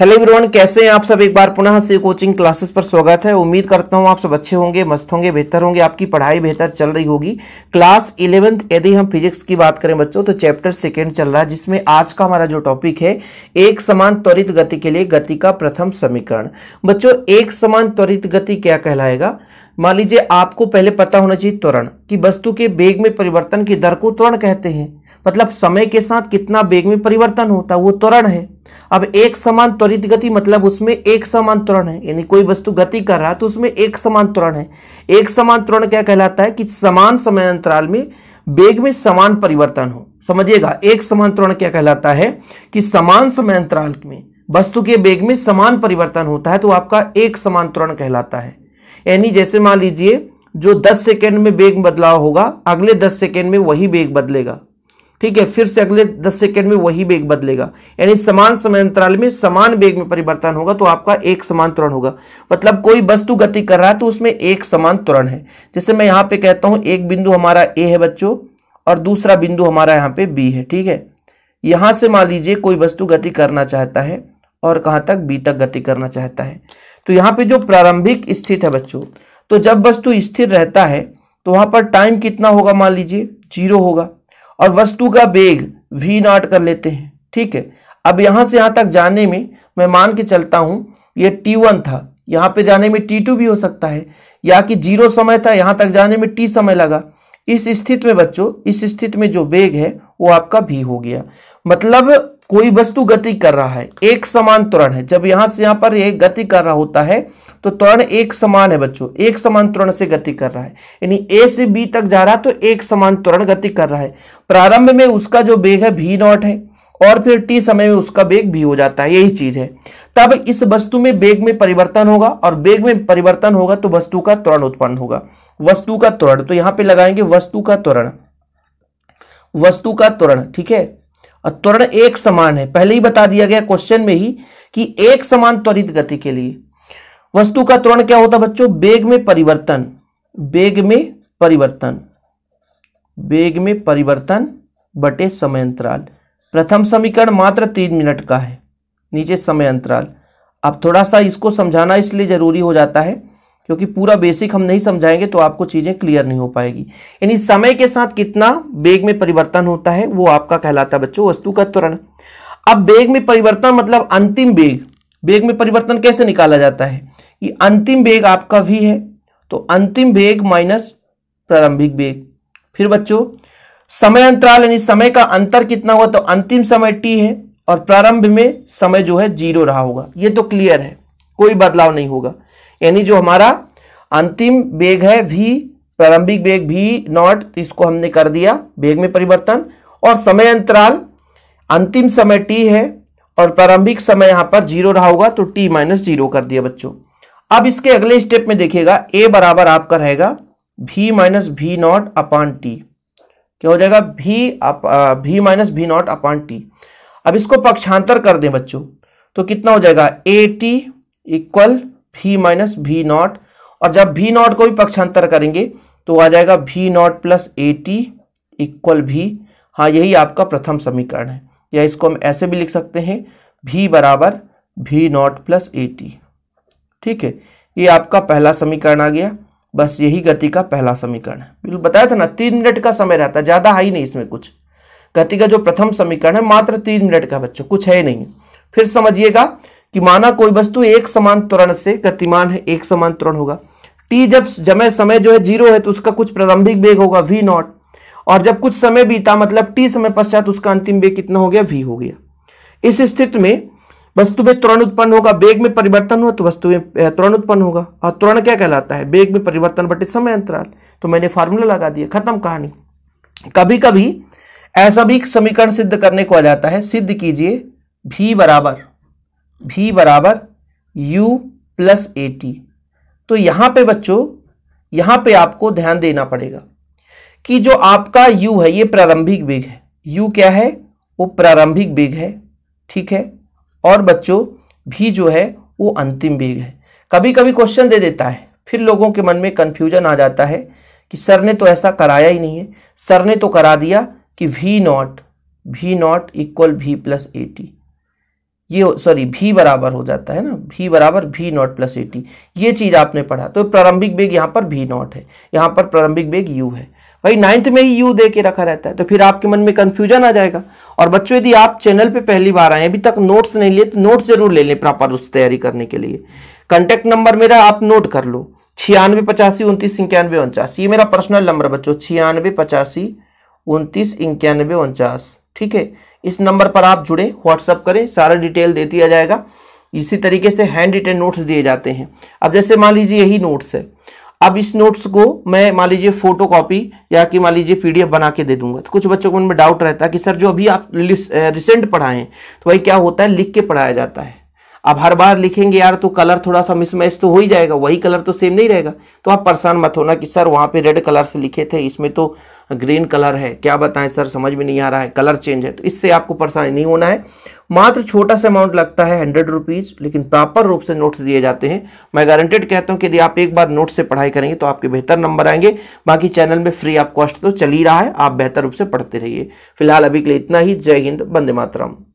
hello everyone कैसे हैं आप सब एक बार पुनः से कोचिंग क्लासेस पर स्वागत है उम्मीद करता हूं आप सब अच्छे होंगे मस्त होंगे बेहतर होंगे आपकी पढ़ाई बेहतर चल रही होगी क्लास इलेवेंथ यदि हम फिजिक्स की बात करें बच्चों तो चैप्टर सेकेंड चल रहा है जिसमें आज का हमारा जो टॉपिक है एक समान त्वरित गति के लिए गति का प्रथम समीकरण बच्चों एक समान त्वरित गति क्या कहलाएगा मान लीजिए आपको पहले पता होना चाहिए त्वरण कि वस्तु के बेग में परिवर्तन की दर को त्वरण कहते हैं मतलब समय के साथ कितना वेग में परिवर्तन होता है वो त्वरण है अब एक समान त्वरित गति मतलब उसमें एक समान त्वरण है यानी कोई वस्तु गति कर रहा है तो उसमें एक समान त्वरण है एक समान त्वरण क्या कहलाता है कि समान समय अंतराल में वेग में समान परिवर्तन हो समझिएगा एक समान त्वरण क्या कहलाता है कि समान समय अंतराल में वस्तु के वेग में समान परिवर्तन होता है तो आपका एक समान त्वरण कहलाता है यानी जैसे मान लीजिए जो 10 सेकेंड में वेग बदलाव होगा अगले 10 सेकेंड में वही वेग बदलेगा ठीक है फिर से अगले दस सेकेंड में वही वेग बदलेगा यानी समान समय अंतराल में समान वेग में परिवर्तन होगा तो आपका एक समान त्वरण होगा मतलब कोई वस्तु गति कर रहा है तो उसमें एक समान त्वरण है जैसे मैं यहाँ पे कहता हूँ एक बिंदु हमारा ए है बच्चों और दूसरा बिंदु हमारा यहाँ पे बी है ठीक है यहां से मान लीजिए कोई वस्तु गति करना चाहता है और कहाँ तक बी तक गति करना चाहता है तो यहाँ पे जो प्रारंभिक स्थित है बच्चों तो जब वस्तु स्थिर रहता है तो वहां पर टाइम कितना होगा मान लीजिए जीरो होगा और वस्तु का वेग वी नॉट कर लेते हैं ठीक है अब यहां से यहां तक जाने में मैं मान के चलता हूं ये टी वन था यहां पे जाने में टी टू भी हो सकता है या कि जीरो समय था यहां तक जाने में टी समय लगा इस स्थिति में बच्चों इस स्थिति में जो वेग है वो आपका भी हो गया मतलब कोई वस्तु गति कर रहा है एक समान त्वरण है जब यहां से यहां पर यह गति कर रहा होता है तो त्वरण एक समान है बच्चों एक समान त्वरण से गति कर रहा है यानी ए से बी तक जा रहा है तो एक समान त्वरण गति कर रहा है प्रारंभ में उसका जो वेग है भी नॉट है और फिर टी समय में उसका वेग भी हो जाता है यही चीज है तब इस वस्तु में वेग में परिवर्तन होगा और वेग में परिवर्तन होगा तो वस्तु का त्वरण उत्पन्न होगा वस्तु का त्वरण तो यहां पे लगाएंगे वस्तु का त्वरण वस्तु का त्वरण ठीक है और त्वरण एक समान है पहले ही बता दिया गया क्वेश्चन में ही कि एक समान त्वरित गति के लिए वस्तु का त्वरण क्या होता बच्चों वेग में परिवर्तन वेग में परिवर्तन वेग में परिवर्तन बटे समय अंतराल प्रथम समीकरण मात्र तीन मिनट का है नीचे समय अंतराल अब थोड़ा सा इसको समझाना इसलिए जरूरी हो जाता है क्योंकि पूरा बेसिक हम नहीं समझाएंगे तो आपको चीज़ें क्लियर नहीं हो पाएगी यानी समय के साथ कितना बेग में परिवर्तन होता है वो आपका कहलाता है बच्चों वस्तु का त्वरण अब बेग में परिवर्तन मतलब अंतिम बेग बेग में परिवर्तन कैसे निकाला जाता है कि अंतिम बेग आपका भी है तो अंतिम बेग माइनस प्रारंभिक बेग फिर बच्चों समय अंतराल यानी समय का अंतर कितना हुआ तो अंतिम समय टी है और प्रारंभ में समय जो है जीरो रहा होगा ये तो क्लियर है कोई बदलाव नहीं होगा यानी जो हमारा अंतिम वेग है वी प्रारंभिक वेग वी नॉट तो इसको हमने कर दिया वेग में परिवर्तन और समय अंतराल अंतिम समय टी है और प्रारंभिक समय यहां पर जीरो रहा होगा तो टी माइनस जीरो कर दिया बच्चों अब इसके अगले स्टेप में देखिएगा ए बराबर आपका रहेगा भी minus v not upon T क्या हो जाएगा भी अप, भी minus v not upon T अब इसको पक्षांतर कर दें बच्चों तो कितना हो जाएगा a t equal v minus v naught और जब भी नॉट को भी पक्षांतर करेंगे तो आ जाएगा v naught plus a t equal v हाँ यही आपका प्रथम समीकरण है या इसको हम ऐसे भी लिख सकते हैं भी बराबर भी नॉट प्लस ए टी ठीक है ये आपका पहला समीकरण आ गया बस यही गति का पहला समीकरण है बिल्कुल बताया था ना तीन मिनट का समय रहता है ज़्यादा हाई नहीं इसमें कुछ गति का जो प्रथम समीकरण है मात्र तीन मिनट का बच्चों कुछ है नहीं फिर समझिएगा कि माना कोई वस्तु एक समान त्वरण से गतिमान है एक समान त्वरण होगा टी जब जमय समय जो है जीरो है तो उसका कुछ प्रारंभिक वेग होगा वी नॉट और जब कुछ समय बीता मतलब टी समय पश्चात उसका अंतिम वेग कितना हो गया वी हो गया इस स्थिति में वस्तु में त्वरण उत्पन्न होगा वेग में परिवर्तन हुआ तो वस्तु में त्वरण उत्पन्न होगा और त्वरण क्या कहलाता है वेग में परिवर्तन बटे समय अंतराल तो मैंने फार्मूला लगा दिया खत्म कहानी कभी कभी ऐसा भी समीकरण सिद्ध करने को आ जाता है सिद्ध कीजिए भी बराबर भी बराबर यू प्लस ए टी तो यहां पे बच्चों यहां पे आपको ध्यान देना पड़ेगा कि जो आपका u है ये प्रारंभिक वेग है u क्या है वो प्रारंभिक वेग है ठीक है और बच्चों भी जो है वो अंतिम वेग है कभी कभी क्वेश्चन दे देता है फिर लोगों के मन में कन्फ्यूजन आ जाता है कि सर ने तो ऐसा कराया ही नहीं है सर ने तो करा दिया कि v naught v naught equal v plus a t ये सॉरी भी बराबर हो जाता है ना भी बराबर भी नॉट प्लस एटी ये चीज़ आपने पढ़ा तो प्रारंभिक बेग यहाँ पर भी नॉट है यहाँ पर प्रारंभिक बेग यू है भाई नाइन्थ में ही यू दे के रखा रहता है तो फिर आपके मन में कन्फ्यूजन आ जाएगा और बच्चों यदि आप चैनल पे पहली बार आए अभी तक नोट्स नहीं लिए तो नोट जरूर ले लें प्रॉपर उस तैयारी करने के लिए कॉन्टेक्ट नंबर मेरा आप नोट कर लो छियानवे पचासी उनतीस इक्यानवे उनचास ये मेरा पर्सनल नंबर बच्चों छियानवे पचासी उनतीस इक्यानवे उनचास ठीक है इस नंबर पर आप जुड़े व्हाट्सअप करें सारा डिटेल दे दिया जाएगा इसी तरीके से हैंड रिटेन नोट्स दिए जाते हैं अब जैसे मान लीजिए यही नोट्स है अब इस नोट्स को मैं मान लीजिए फोटो कॉपी या कि मान लीजिए पीडीएफ बना के दे दूंगा तो कुछ बच्चों को उनमें डाउट रहता है कि सर जो अभी आप रिसेंट पढ़ाएं तो भाई क्या होता है लिख के पढ़ाया जाता है अब हर बार लिखेंगे यार तो कलर थोड़ा सा मिसमैच तो हो ही जाएगा वही कलर तो सेम नहीं रहेगा तो आप परेशान मत होना कि सर वहाँ पे रेड कलर से लिखे थे इसमें तो ग्रीन कलर है क्या बताएं सर समझ में नहीं आ रहा है कलर चेंज है तो इससे आपको परेशानी नहीं होना है मात्र छोटा सा अमाउंट लगता है हंड्रेड रुपीज़ लेकिन प्रॉपर रूप से नोट्स दिए जाते हैं मैं गारंटेड कहता हूं कि यदि आप एक बार नोट से पढ़ाई करेंगे तो आपके बेहतर नंबर आएंगे बाकी चैनल में फ्री आप कॉस्ट तो चल ही रहा है आप बेहतर रूप से पढ़ते रहिए फिलहाल अभी के लिए इतना ही जय हिंद बंदे मातरम